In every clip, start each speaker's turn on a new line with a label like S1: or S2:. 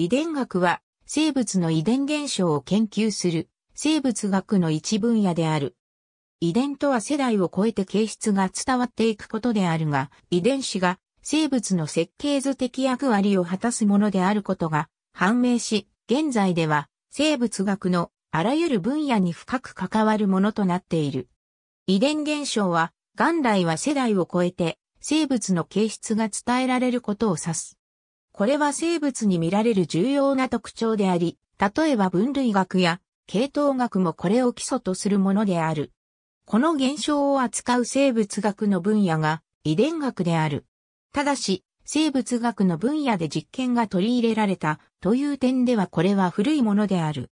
S1: 遺伝学は生物の遺伝現象を研究する生物学の一分野である。遺伝とは世代を超えて形質が伝わっていくことであるが、遺伝子が生物の設計図的役割を果たすものであることが判明し、現在では生物学のあらゆる分野に深く関わるものとなっている。遺伝現象は元来は世代を超えて生物の形質が伝えられることを指す。これは生物に見られる重要な特徴であり、例えば分類学や系統学もこれを基礎とするものである。この現象を扱う生物学の分野が遺伝学である。ただし、生物学の分野で実験が取り入れられたという点ではこれは古いものである。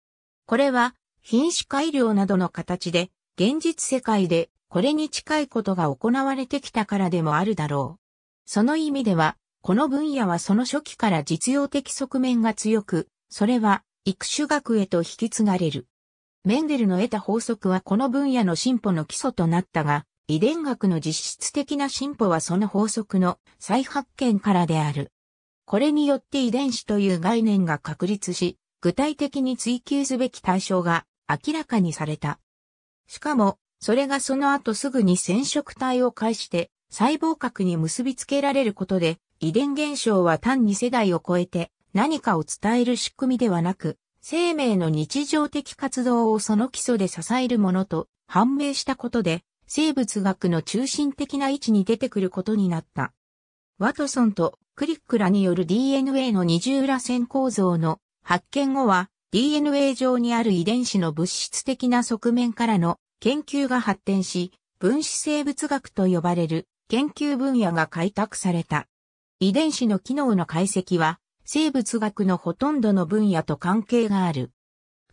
S1: これは品種改良などの形で現実世界でこれに近いことが行われてきたからでもあるだろう。その意味ではこの分野はその初期から実用的側面が強く、それは、育種学へと引き継がれる。メンデルの得た法則はこの分野の進歩の基礎となったが、遺伝学の実質的な進歩はその法則の再発見からである。これによって遺伝子という概念が確立し、具体的に追求すべき対象が明らかにされた。しかも、それがその後すぐに染色体を介して細胞核に結びつけられることで遺伝現象は単に世代を超えて何かを伝える仕組みではなく、生命の日常的活動をその基礎で支えるものと判明したことで、生物学の中心的な位置に出てくることになった。ワトソンとクリックらによる DNA の二重裏線構造の発見後は DNA 上にある遺伝子の物質的な側面からの研究が発展し、分子生物学と呼ばれる研究分野が開拓された。遺伝子の機能の解析は、生物学のほとんどの分野と関係がある。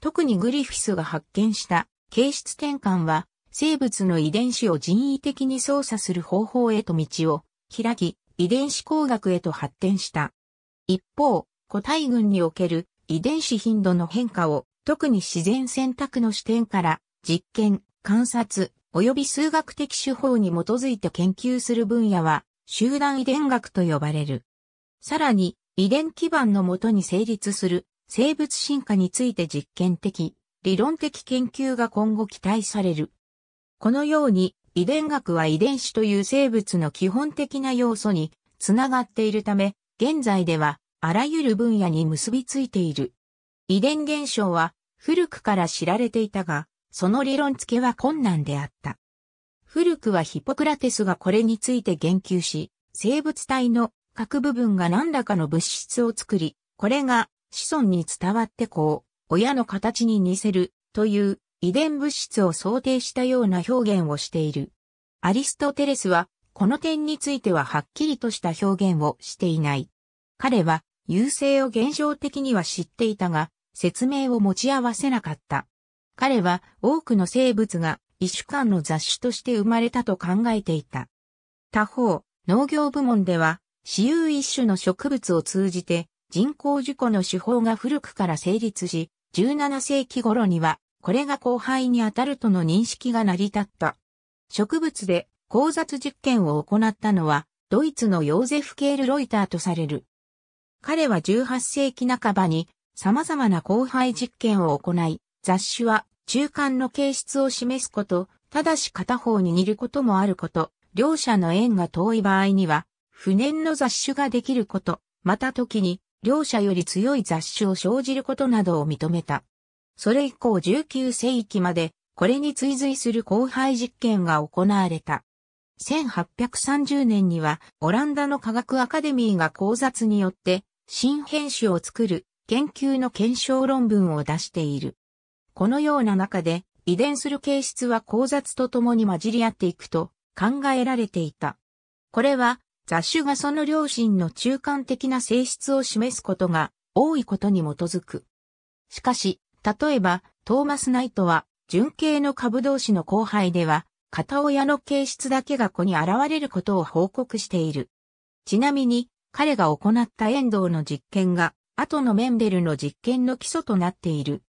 S1: 特にグリフィスが発見した形質転換は、生物の遺伝子を人為的に操作する方法へと道を開き、遺伝子工学へと発展した。一方、個体群における遺伝子頻度の変化を、特に自然選択の視点から、実験、観察、及び数学的手法に基づいて研究する分野は、集団遺伝学と呼ばれる。さらに、遺伝基盤のもとに成立する生物進化について実験的、理論的研究が今後期待される。このように、遺伝学は遺伝子という生物の基本的な要素につながっているため、現在ではあらゆる分野に結びついている。遺伝現象は古くから知られていたが、その理論付けは困難であった。古くはヒポクラテスがこれについて言及し、生物体の各部分が何らかの物質を作り、これが子孫に伝わってこう、親の形に似せるという遺伝物質を想定したような表現をしている。アリストテレスは、この点についてははっきりとした表現をしていない。彼は、優勢を現象的には知っていたが、説明を持ち合わせなかった。彼は多くの生物が一種間の雑種として生まれたと考えていた。他方、農業部門では、私有一種の植物を通じて人工樹庫の手法が古くから成立し、17世紀頃にはこれが後輩にあたるとの認識が成り立った。植物で交雑実験を行ったのはドイツのヨーゼフ・ケール・ロイターとされる。彼は18世紀半ばに様々な交配実験を行い、雑種は中間の形質を示すこと、ただし片方に似ることもあること、両者の縁が遠い場合には、不念の雑種ができること、また時に、両者より強い雑種を生じることなどを認めた。それ以降19世紀まで、これに追随する交配実験が行われた。1830年には、オランダの科学アカデミーが考察によって、新編種を作る研究の検証論文を出している。このような中で、遺伝する形質は交雑とともに混じり合っていくと考えられていた。これは、雑種がその両親の中間的な性質を示すことが多いことに基づく。しかし、例えば、トーマス・ナイトは、純系の株同士の後輩では、片親の形質だけが子に現れることを報告している。ちなみに、彼が行った遠藤の実験が、後のメンデルの実験の基礎となっている。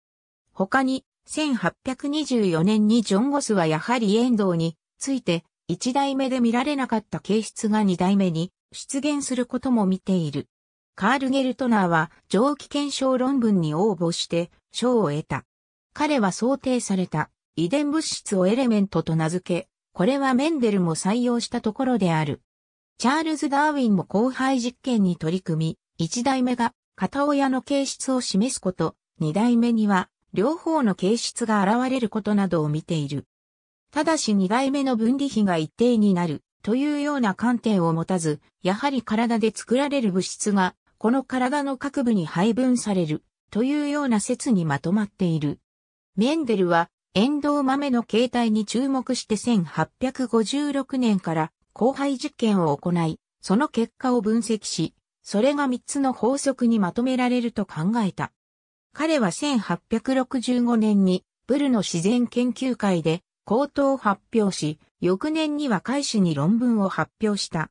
S1: 他に、1824年にジョン・ゴスはやはり遠藤について、一代目で見られなかった形質が二代目に出現することも見ている。カール・ゲルトナーは蒸気検証論文に応募して賞を得た。彼は想定された遺伝物質をエレメントと名付け、これはメンデルも採用したところである。チャールズ・ダーウィンも後輩実験に取り組み、一代目が片親の形質を示すこと、2代目には両方の形質が現れることなどを見ている。ただし2代目の分離比が一定になるというような観点を持たず、やはり体で作られる物質が、この体の各部に配分されるというような説にまとまっている。メンデルは、エンドウ豆の形態に注目して1856年から後輩実験を行い、その結果を分析し、それが3つの法則にまとめられると考えた。彼は1865年にブルの自然研究会で口頭を発表し、翌年には開始に論文を発表した。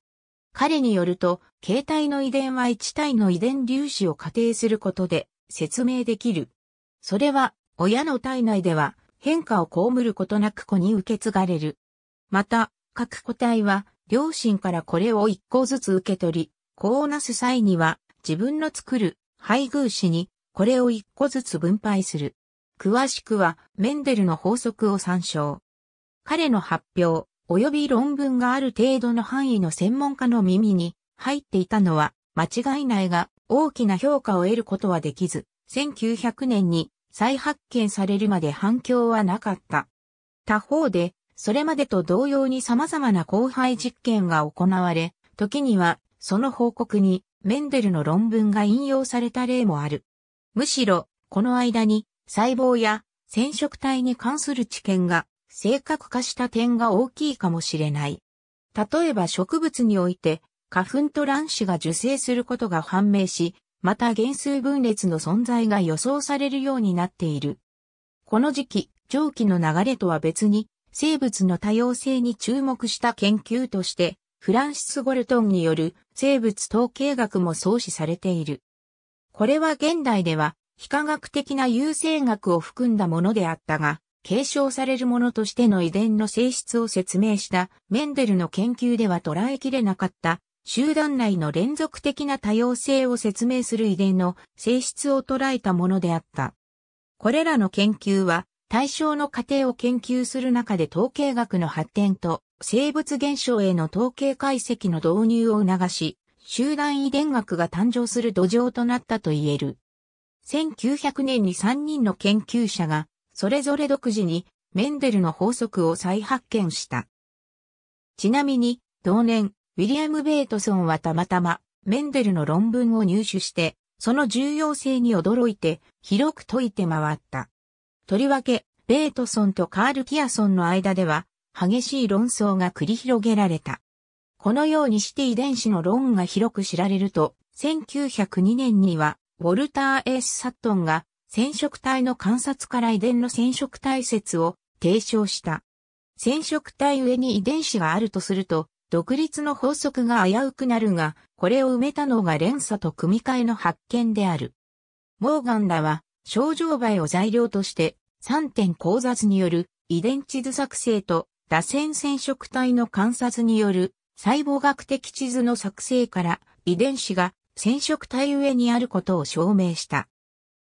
S1: 彼によると、携帯の遺伝は1体の遺伝粒子を仮定することで説明できる。それは、親の体内では変化を被ることなく子に受け継がれる。また、各個体は、両親からこれを1個ずつ受け取り、子をなす際には、自分の作る配偶子にこれを一個ずつ分配する。詳しくは、メンデルの法則を参照。彼の発表、及び論文がある程度の範囲の専門家の耳に入っていたのは間違いないが大きな評価を得ることはできず、1900年に再発見されるまで反響はなかった。他方で、それまでと同様に様々な荒廃実験が行われ、時にはその報告にメンデルの論文が引用された例もある。むしろ、この間に細胞や染色体に関する知見が正確化した点が大きいかもしれない。例えば植物において花粉と卵子が受精することが判明し、また原数分裂の存在が予想されるようになっている。この時期、蒸気の流れとは別に、生物の多様性に注目した研究として、フランシス・ゴルトンによる生物統計学も創始されている。これは現代では非科学的な優生学を含んだものであったが、継承されるものとしての遺伝の性質を説明したメンデルの研究では捉えきれなかった集団内の連続的な多様性を説明する遺伝の性質を捉えたものであった。これらの研究は対象の過程を研究する中で統計学の発展と生物現象への統計解析の導入を促し、集団遺伝学が誕生する土壌となったと言える。1900年に3人の研究者が、それぞれ独自にメンデルの法則を再発見した。ちなみに、同年、ウィリアム・ベートソンはたまたま、メンデルの論文を入手して、その重要性に驚いて、広く解いて回った。とりわけ、ベートソンとカール・キアソンの間では、激しい論争が繰り広げられた。このようにして遺伝子の論が広く知られると、1902年には、ウォルター・エース・サットンが、染色体の観察から遺伝の染色体説を提唱した。染色体上に遺伝子があるとすると、独立の法則が危うくなるが、これを埋めたのが連鎖と組み換えの発見である。モーガンらは、症状媒を材料として、3点交雑による遺伝地図作成と、螺旋染色体の観察による細胞学的地図の作成から遺伝子が染色体上にあることを証明した。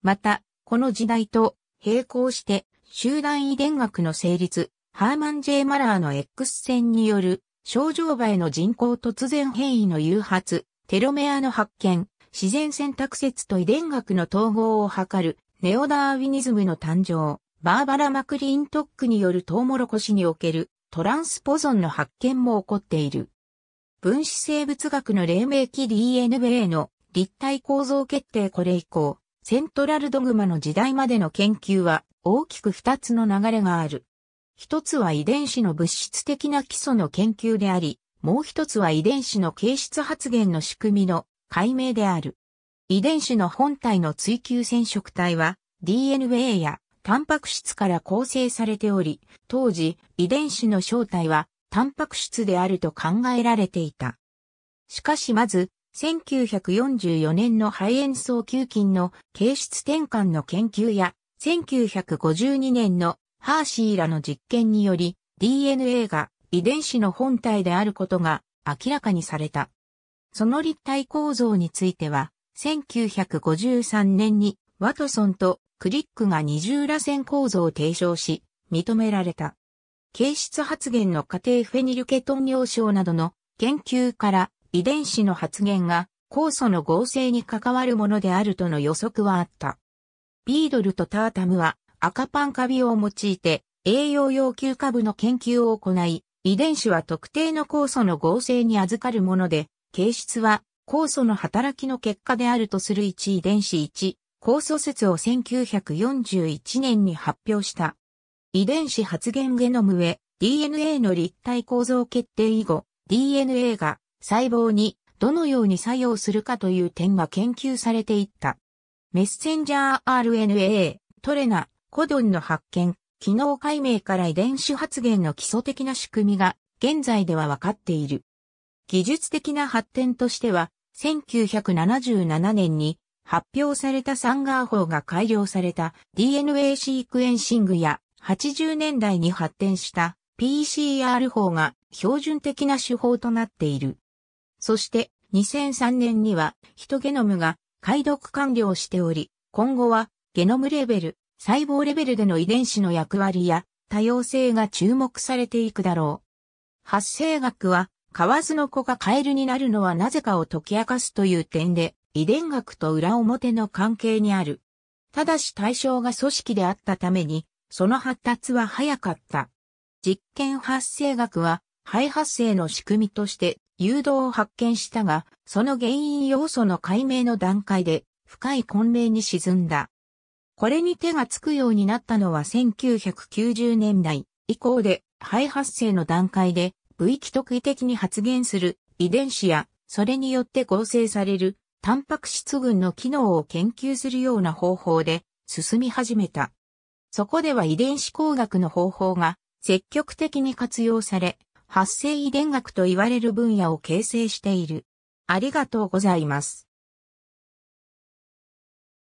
S1: また、この時代と並行して集団遺伝学の成立、ハーマン・ジェイマラーの X 線による症状場への人工突然変異の誘発、テロメアの発見、自然選択説と遺伝学の統合を図るネオダーウィニズムの誕生、バーバラ・マクリントックによるトウモロコシにおけるトランスポゾンの発見も起こっている。分子生物学の黎明期 DNA の立体構造決定これ以降、セントラルドグマの時代までの研究は大きく二つの流れがある。一つは遺伝子の物質的な基礎の研究であり、もう一つは遺伝子の形質発現の仕組みの解明である。遺伝子の本体の追求染色体は DNA やタンパク質から構成されており、当時、遺伝子の正体は、タンパク質であると考えられていた。しかしまず、1944年の肺炎層球菌の形質転換の研究や、1952年のハーシーらの実験により、DNA が遺伝子の本体であることが明らかにされた。その立体構造については、1953年にワトソンとクリックが二重螺旋構造を提唱し、認められた。形質発現の過程フェニルケトン尿症などの研究から遺伝子の発現が酵素の合成に関わるものであるとの予測はあった。ビードルとタータムは赤パンカビを用いて栄養要求株の研究を行い、遺伝子は特定の酵素の合成に預かるもので、形質は酵素の働きの結果であるとする1遺伝子1構想説を1941年に発表した。遺伝子発現ゲノムへ DNA の立体構造決定以後、DNA が細胞にどのように作用するかという点が研究されていった。メッセンジャー RNA、トレナ、コドンの発見、機能解明から遺伝子発現の基礎的な仕組みが現在では分かっている。技術的な発展としては、1977年に発表されたサンガー法が改良された DNA シークエンシングや80年代に発展した PCR 法が標準的な手法となっている。そして2003年にはヒトゲノムが解読完了しており、今後はゲノムレベル、細胞レベルでの遺伝子の役割や多様性が注目されていくだろう。発生学は、河津の子がカエルになるのはなぜかを解き明かすという点で、遺伝学と裏表の関係にある。ただし対象が組織であったために、その発達は早かった。実験発生学は、肺発生の仕組みとして誘導を発見したが、その原因要素の解明の段階で深い混迷に沈んだ。これに手がつくようになったのは1990年代以降で、肺発生の段階で、部域特異的に発現する遺伝子や、それによって合成されるタンパク質群の機能を研究するような方法で進み始めた。そこでは遺伝子工学の方法が積極的に活用され、発生遺伝学と言われる分野を形成している。ありがとうございます。